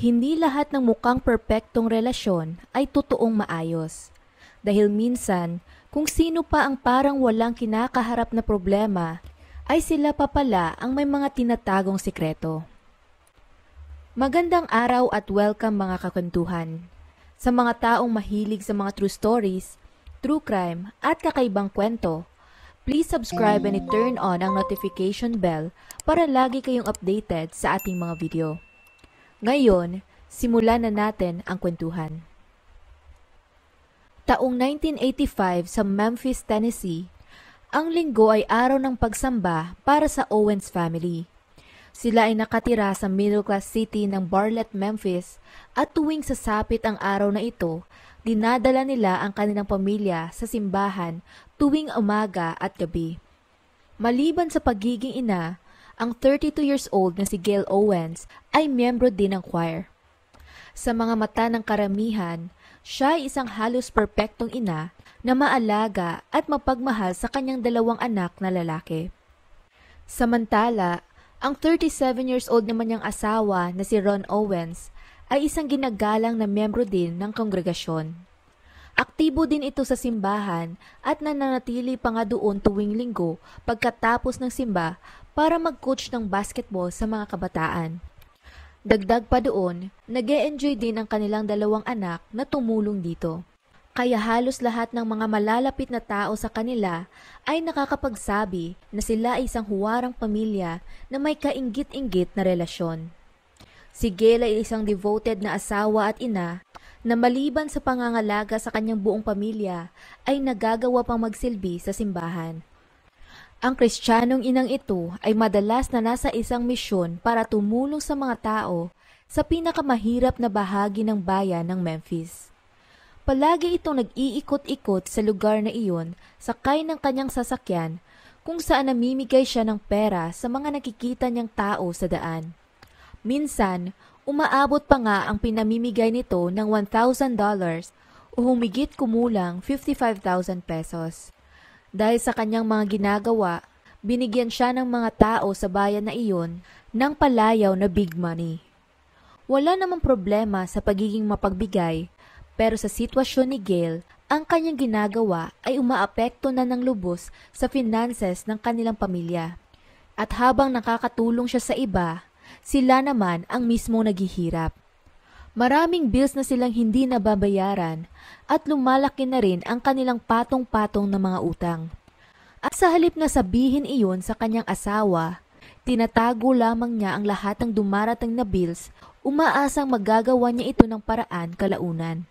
Hindi lahat ng mukhang perpektong relasyon ay totoong maayos. Dahil minsan, kung sino pa ang parang walang kinakaharap na problema, ay sila pa pala ang may mga tinatagong sikreto. Magandang araw at welcome mga kakantuhan. Sa mga taong mahilig sa mga true stories, true crime at kakaibang kwento, please subscribe and turn on ang notification bell para lagi kayong updated sa ating mga video. Ngayon, simulan na natin ang kwentuhan. Taong 1985 sa Memphis, Tennessee, ang linggo ay araw ng pagsamba para sa Owens family. Sila ay nakatira sa middle-class city ng Bartlett, Memphis at tuwing sasapit ang araw na ito, dinadala nila ang kanilang pamilya sa simbahan tuwing umaga at gabi. Maliban sa pagiging ina, ang 32 years old na si Gail Owens ay miyembro din ng choir. Sa mga mata ng karamihan, siya ay isang halos perpektong ina na maalaga at mapagmahal sa kanyang dalawang anak na lalaki. Samantala, ang 37 years old naman niyang asawa na si Ron Owens ay isang ginagalang na miyembro din ng kongregasyon. Aktibo din ito sa simbahan at nananatili pa nga doon tuwing linggo pagkatapos ng simba para mag-coach ng basketball sa mga kabataan. Dagdag pa doon, nag enjoy din ang kanilang dalawang anak na tumulong dito. Kaya halos lahat ng mga malalapit na tao sa kanila ay nakakapagsabi na sila ay isang huwarang pamilya na may kainggit ingit na relasyon. Si Gela ay isang devoted na asawa at ina na maliban sa pangangalaga sa kanyang buong pamilya ay nagagawa pang magsilbi sa simbahan. Ang kristyanong inang ito ay madalas na nasa isang misyon para tumulong sa mga tao sa pinakamahirap na bahagi ng bayan ng Memphis. Palagi itong nag-iikot-ikot sa lugar na iyon sakay ng kanyang sasakyan kung saan namimigay siya ng pera sa mga nakikita niyang tao sa daan. Minsan, umaabot pa nga ang pinamimigay nito ng $1,000 o humigit kumulang 55,000 pesos. Dahil sa kanyang mga ginagawa, binigyan siya ng mga tao sa bayan na iyon ng palayaw na big money. Wala namang problema sa pagiging mapagbigay, pero sa sitwasyon ni Gail, ang kanyang ginagawa ay umaapekto na ng lubos sa finances ng kanilang pamilya. At habang nakakatulong siya sa iba, sila naman ang mismo naghihirap. Maraming bills na silang hindi nababayaran at lumalaki na rin ang kanilang patong-patong na mga utang. At sa halip na sabihin iyon sa kanyang asawa, tinatago lamang niya ang lahat ng dumarating na bills, umaasang magagawa niya ito ng paraan kalaunan.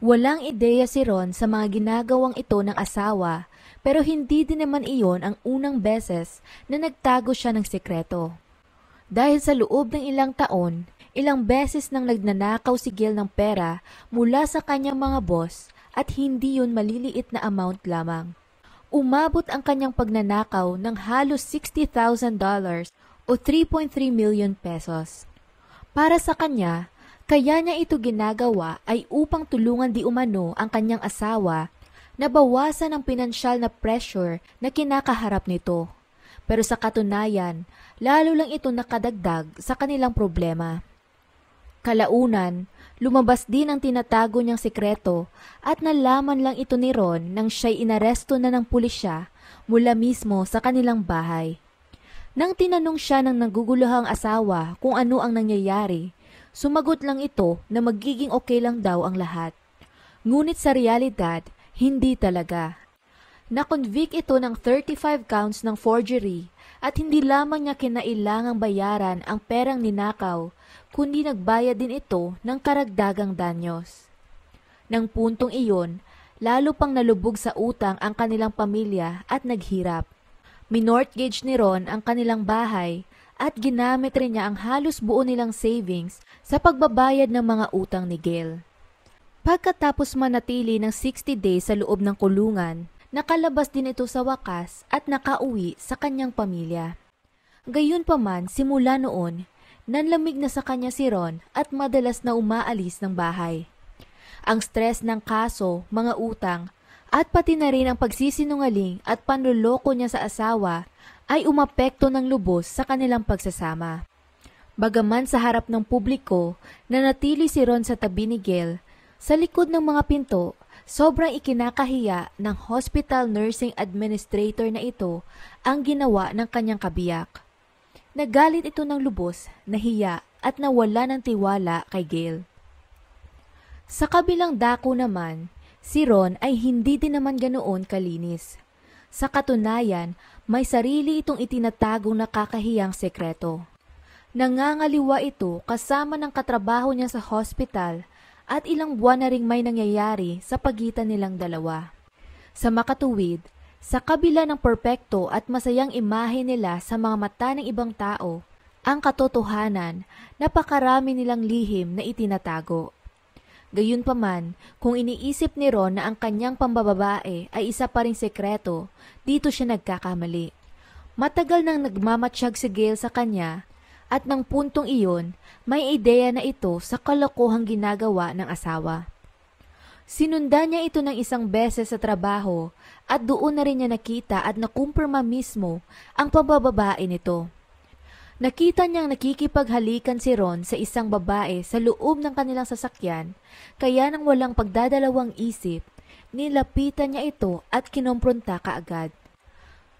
Walang ideya si Ron sa mga ginagawang ito ng asawa, pero hindi din naman iyon ang unang beses na nagtago siya ng sekreto. Dahil sa loob ng ilang taon, Ilang beses nang nagnanakaw si Gil ng pera mula sa kanyang mga boss at hindi yun maliliit na amount lamang. Umabot ang kanyang pagnanakaw ng halos $60,000 o 3.3 million pesos. Para sa kanya, kaya niya ito ginagawa ay upang tulungan di umano ang kanyang asawa na bawasan ang pinansyal na pressure na kinakaharap nito. Pero sa katunayan, lalo lang ito nakadagdag sa kanilang problema. Kalaunan, lumabas din ang tinatago niyang sikreto at nalaman lang ito ni Ron nang siya'y inaresto na ng pulisya mula mismo sa kanilang bahay. Nang tinanong siya ng naguguluhang asawa kung ano ang nangyayari, sumagot lang ito na magiging okay lang daw ang lahat. Ngunit sa realidad, hindi talaga. Na-convict ito ng 35 counts ng forgery at hindi lamang niya kinailangang bayaran ang perang ninakaw, kundi nagbayad din ito ng karagdagang danyos. Nang puntong iyon, lalo pang nalubog sa utang ang kanilang pamilya at naghirap. Minortgage ni Ron ang kanilang bahay at ginamit rin niya ang halos buo nilang savings sa pagbabayad ng mga utang ni Gail. Pagkatapos manatili ng 60 days sa loob ng kulungan, Nakalabas din ito sa wakas at nakauwi sa kanyang pamilya. Gayunpaman, simula noon, nanlamig na sa kanya si Ron at madalas na umaalis ng bahay. Ang stress ng kaso, mga utang, at pati na rin ang pagsisinungaling at panloloko niya sa asawa ay umapekto ng lubos sa kanilang pagsasama. Bagaman sa harap ng publiko, nanatili si Ron sa tabi ni Gail, sa likod ng mga pinto Sobrang ikinakahiya ng hospital nursing administrator na ito ang ginawa ng kanyang kabiyak. Nagalit ito ng lubos, nahiya at nawala ng tiwala kay Gail. Sa kabilang dako naman, si Ron ay hindi din naman ganoon kalinis. Sa katunayan, may sarili itong itinatagong nakakahiyang sekreto. Nangangaliwa ito kasama ng katrabaho niya sa hospital at ilang buwan na ring may nangyayari sa pagitan nilang dalawa. Sa makatuwid, sa kabila ng perpekto at masayang imahe nila sa mga mata ng ibang tao, ang katotohanan, napakarami nilang lihim na itinatago. Gayunpaman, kung iniisip ni Ron na ang kanyang pambababae ay isa pa ring sekreto, dito siya nagkakamali. Matagal nang nagmamatsyag si Gail sa kanya at ng puntong iyon, may ideya na ito sa kalokohang ginagawa ng asawa. Sinundan niya ito ng isang beses sa trabaho at doon na rin niya nakita at nakumpirma mismo ang pambababae nito. Nakita niyang nakikipaghalikan si Ron sa isang babae sa loob ng kanilang sasakyan, kaya nang walang pagdadalawang isip, nilapitan niya ito at kinomprunta kaagad.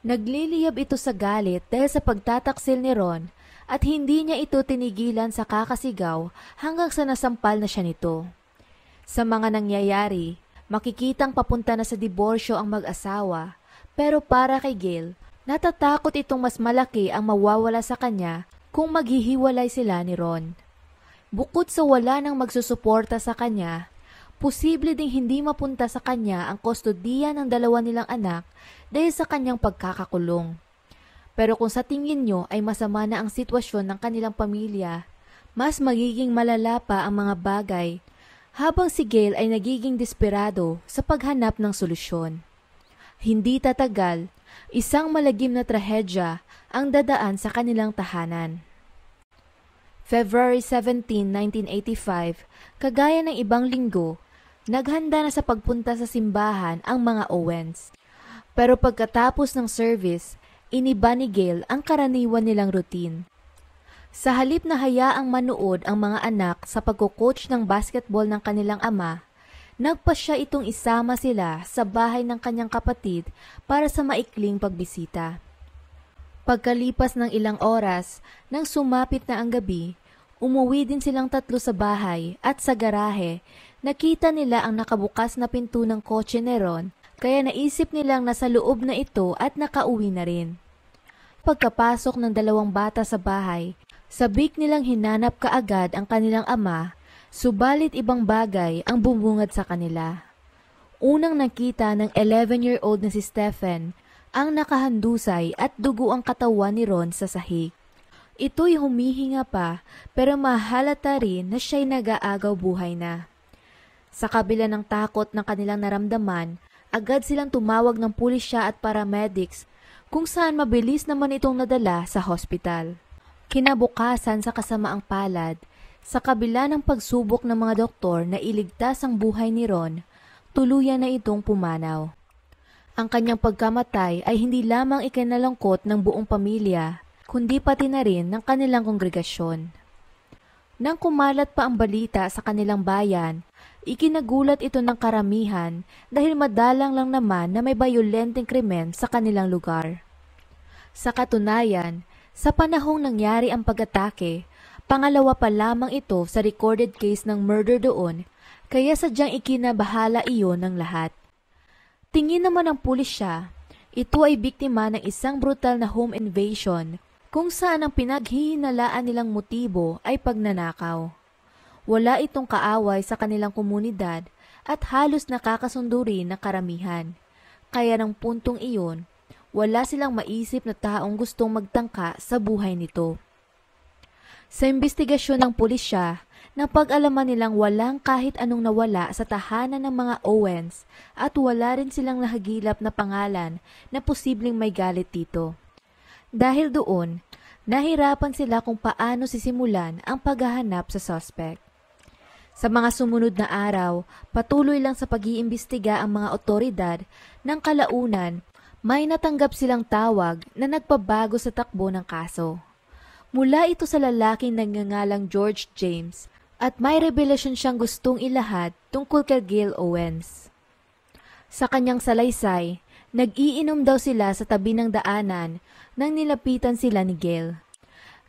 Nagliliyab ito sa galit dahil sa pagtataksil ni Ron at hindi niya ito tinigilan sa kakasigaw hanggang sa nasampal na siya nito. Sa mga nangyayari, makikitang papunta na sa diborsyo ang mag-asawa pero para kay Gail, natatakot itong mas malaki ang mawawala sa kanya kung maghihiwalay sila ni Ron. Bukod sa wala nang magsusuporta sa kanya, posible ding hindi mapunta sa kanya ang kustodiya ng dalawa nilang anak dahil sa kanyang pagkakakulong. Pero kung sa tingin nyo ay masama na ang sitwasyon ng kanilang pamilya, mas magiging malala pa ang mga bagay habang si Gail ay nagiging desperado sa paghanap ng solusyon. Hindi tatagal, isang malagim na trahedya ang dadaan sa kanilang tahanan. February 17, 1985, kagaya ng ibang linggo, naghanda na sa pagpunta sa simbahan ang mga Owens. Pero pagkatapos ng service, iniba ni Gail ang karaniwan nilang routine. Sa halip na hayaang manood ang mga anak sa pagko-coach ng basketball ng kanilang ama, nagpa siya itong isama sila sa bahay ng kanyang kapatid para sa maikling pagbisita. Pagkalipas ng ilang oras, nang sumapit na ang gabi, umuwi din silang tatlo sa bahay at sa garahe, nakita nila ang nakabukas na pinto ng kotse ni Ron kaya naisip nilang nasa loob na ito at nakauwi na rin. Pagkapasok ng dalawang bata sa bahay, sabik nilang hinanap kaagad ang kanilang ama, subalit ibang bagay ang bumungad sa kanila. Unang nakita ng 11-year-old na si Stephen ang nakahandusay at dugo ang katawan ni Ron sa sahig. Ito'y humihinga pa pero mahalata rin na siya'y nag-aagaw buhay na. Sa kabila ng takot ng kanilang naramdaman, agad silang tumawag ng pulisya at paramedics kung saan mabilis naman itong nadala sa hospital. Kinabukasan sa kasamaang palad, sa kabila ng pagsubok ng mga doktor na iligtas ang buhay ni Ron, tuluyan na itong pumanaw. Ang kanyang pagkamatay ay hindi lamang ikinalangkot ng buong pamilya, kundi pati na rin ng kanilang kongregasyon. Nang kumalat pa ang balita sa kanilang bayan, Ikinagulat ito ng karamihan dahil madalang lang naman na may bayolenteng krimen sa kanilang lugar. Sa katunayan, sa panahong nangyari ang pag-atake, pangalawa pa lamang ito sa recorded case ng murder doon kaya sadyang ikinabahala iyon ng lahat. Tingin naman ng pulisya, ito ay biktima ng isang brutal na home invasion kung saan ang pinaghihinalaan nilang motibo ay pagnanakaw. Wala itong kaaway sa kanilang komunidad at halos nakakasundo rin ng karamihan. Kaya ng puntong iyon, wala silang maisip na taong gustong magtangka sa buhay nito. Sa imbestigasyon ng pulisya, napag-alaman nilang walang kahit anong nawala sa tahanan ng mga Owens at wala rin silang nahagilap na pangalan na posibleng may galit dito. Dahil doon, nahirapan sila kung paano sisimulan ang paghahanap sa suspect. Sa mga sumunod na araw, patuloy lang sa pag-iimbestiga ang mga otoridad ng kalaunan may natanggap silang tawag na nagpabago sa takbo ng kaso. Mula ito sa lalaking nagngangalang George James at may revelasyon siyang gustong ilahad tungkol kay Gail Owens. Sa kanyang salaysay, nag-iinom daw sila sa tabi ng daanan nang nilapitan sila ni Gail.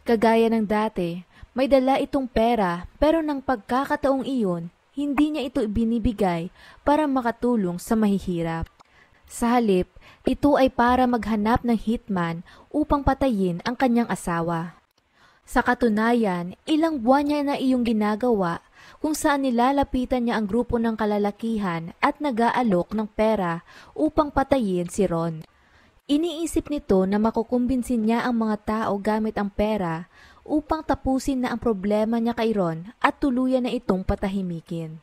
Kagaya ng dati, may dala itong pera pero nang pagkakataong iyon, hindi niya ito ibinibigay para makatulong sa mahihirap. Sa halip, ito ay para maghanap ng hitman upang patayin ang kanyang asawa. Sa katunayan, ilang buwan niya na iyong ginagawa kung saan nilalapitan niya ang grupo ng kalalakihan at nag-aalok ng pera upang patayin si Ron. Iniisip nito na makukumbinsin niya ang mga tao gamit ang pera upang tapusin na ang problema niya kay Ron at tuluyan na itong patahimikin.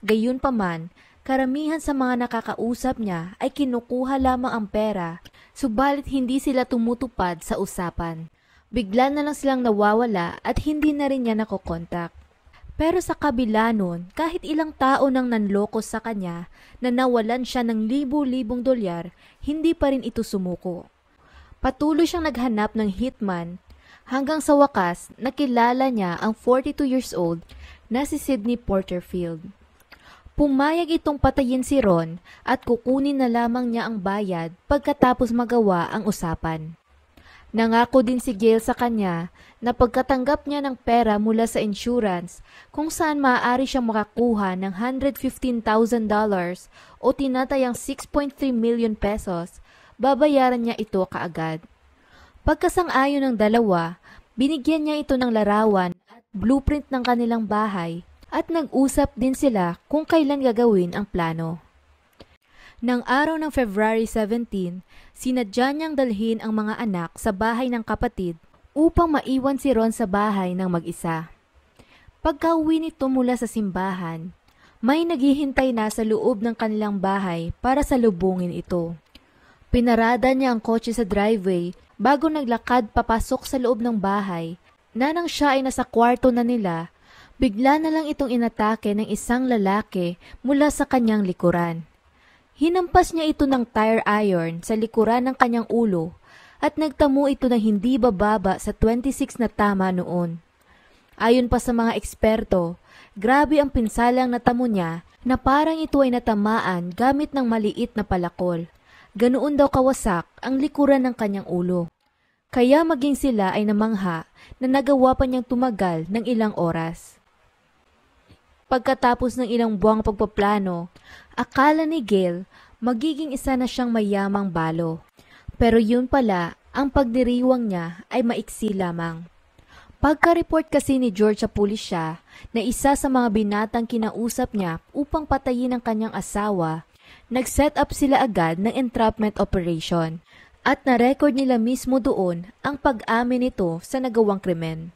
Gayunpaman, karamihan sa mga nakakausap niya ay kinukuha lamang ang pera, subalit hindi sila tumutupad sa usapan. Bigla na lang silang nawawala at hindi na rin niya nakokontak. Pero sa kabila nun, kahit ilang tao nang nanloko sa kanya na nawalan siya ng libu-libong dolyar, hindi pa rin ito sumuko. Patuloy siyang naghanap ng hitman hanggang sa wakas nakilala niya ang 42 years old na si Sidney Porterfield. Pumayag itong patayin si Ron at kukunin na lamang niya ang bayad pagkatapos magawa ang usapan. Nangako din si Gail sa kanya na pagkatanggap niya ng pera mula sa insurance kung saan maaari siyang makakuha ng $115,000 o tinatayang 6.3 million pesos, babayaran niya ito kaagad. Pagkasang-ayon ng dalawa, binigyan niya ito ng larawan at blueprint ng kanilang bahay at nag-usap din sila kung kailan gagawin ang plano. Nang araw ng February 17, sinadya niyang dalhin ang mga anak sa bahay ng kapatid upang maiwan si Ron sa bahay ng mag-isa. Pagkauwi nito mula sa simbahan, may naghihintay na sa loob ng kanilang bahay para salubungin ito. Pinarada niya ang kotse sa driveway Bago naglakad papasok sa loob ng bahay, na nang siya ay nasa kwarto na nila, bigla na lang itong inatake ng isang lalaki mula sa kanyang likuran. Hinampas niya ito ng tire iron sa likuran ng kanyang ulo at nagtamo ito ng hindi bababa sa 26 na tama noon. Ayon pa sa mga eksperto, grabe ang pinsalang natamo niya na parang ito ay natamaan gamit ng maliit na palakol. Ganoon daw kawasak ang likuran ng kanyang ulo. Kaya maging sila ay namangha na nagawa pa niyang tumagal ng ilang oras. Pagkatapos ng ilang buwang pagpaplano, akala ni Gail magiging isa na siyang mayamang balo. Pero yun pala, ang pagdiriwang niya ay maiksi lamang. Pagka-report kasi ni George sa pulisya na isa sa mga binatang kinausap niya upang patayin ang kanyang asawa nag-set up sila agad ng entrapment operation at na-record nila mismo doon ang pag-amin nito sa nagawang krimen.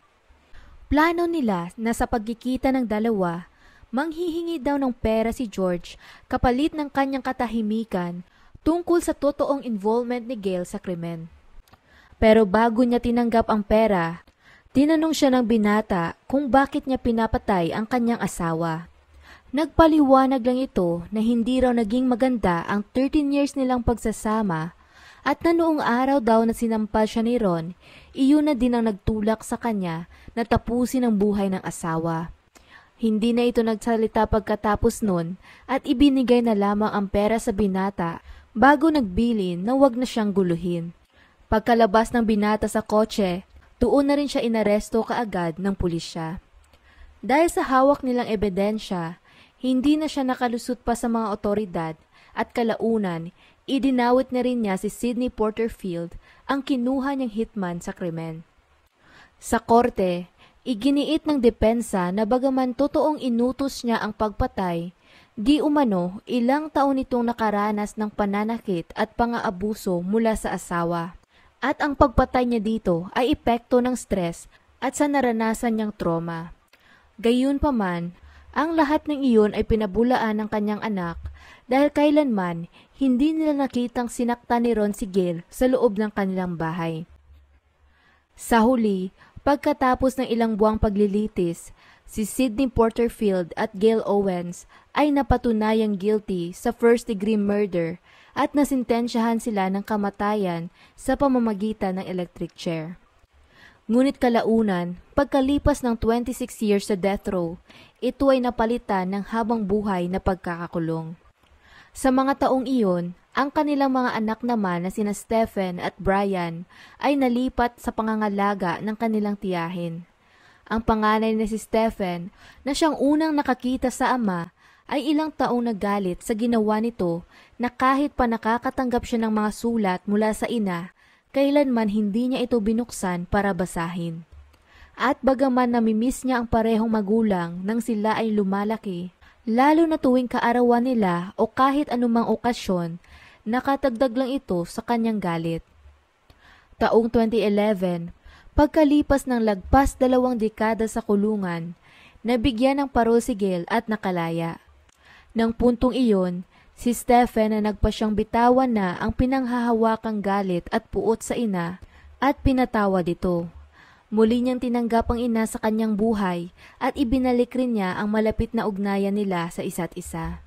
Plano nila na sa pagkikita ng dalawa, manghihingi daw ng pera si George kapalit ng kanyang katahimikan tungkol sa totoong involvement ni Gail sa krimen. Pero bago niya tinanggap ang pera, tinanong siya ng binata kung bakit niya pinapatay ang kanyang asawa. Nagpaliwanag lang ito na hindi raw naging maganda ang 13 years nilang pagsasama at na noong araw daw na sinampal siya ni Ron, iyon na din ang nagtulak sa kanya na tapusin ang buhay ng asawa. Hindi na ito nagsalita pagkatapos nun at ibinigay na lamang ang pera sa binata bago nagbilin na wag na siyang guluhin. Pagkalabas ng binata sa kotse, doon na rin siya inaresto kaagad ng pulisya. Dahil sa hawak nilang ebidensya, hindi na siya nakalusot pa sa mga otoridad at kalaunan, idinawit na rin niya si Sidney Porterfield ang kinuha niyang hitman sa krimen. Sa korte, iginiit ng depensa na bagaman totoong inutos niya ang pagpatay, di umano ilang taon itong nakaranas ng pananakit at pangaabuso mula sa asawa. At ang pagpatay niya dito ay epekto ng stress at sa naranasan niyang trauma. Gayunpaman, ang lahat ng iyon ay pinabulaan ng kanyang anak dahil kailanman hindi nila nakitang sinakta ni Ron si Gail sa loob ng kanilang bahay. Sa huli, pagkatapos ng ilang buwang paglilitis, si Sidney Porterfield at Gail Owens ay napatunayang guilty sa first-degree murder at nasintensyahan sila ng kamatayan sa pamamagitan ng electric chair. Ngunit kalaunan, pagkalipas ng 26 years sa death row, ito ay napalitan ng habang buhay na pagkakakulong. Sa mga taong iyon, ang kanilang mga anak naman na sina Stephen at Brian ay nalipat sa pangangalaga ng kanilang tiyahin. Ang panganay na si Stephen na siyang unang nakakita sa ama ay ilang taong nagalit sa ginawa nito na kahit pa nakakatanggap siya ng mga sulat mula sa ina kailanman hindi niya ito binuksan para basahin. At bagaman namimiss niya ang parehong magulang nang sila ay lumalaki, lalo na tuwing kaarawan nila o kahit anumang okasyon, nakatagdag lang ito sa kanyang galit. Taong 2011, pagkalipas ng lagpas dalawang dekada sa kulungan, nabigyan ng si Gail at nakalaya. Nang puntong iyon, Si Stephen ay nagpa siyang bitawan na ang pinanghahawakang galit at puot sa ina at pinatawa dito. Muli niyang tinanggap ang ina sa kanyang buhay at ibinalik rin niya ang malapit na ugnayan nila sa isa't isa.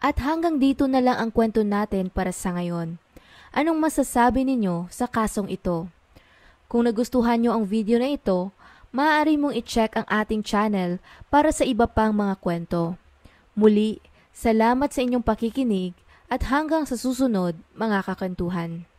At hanggang dito na lang ang kwento natin para sa ngayon. Anong masasabi ninyo sa kasong ito? Kung nagustuhan nyo ang video na ito, maaari mong i-check ang ating channel para sa iba pang mga kwento. Muli, salamat sa inyong pakikinig at hanggang sa susunod, mga kakantuhan.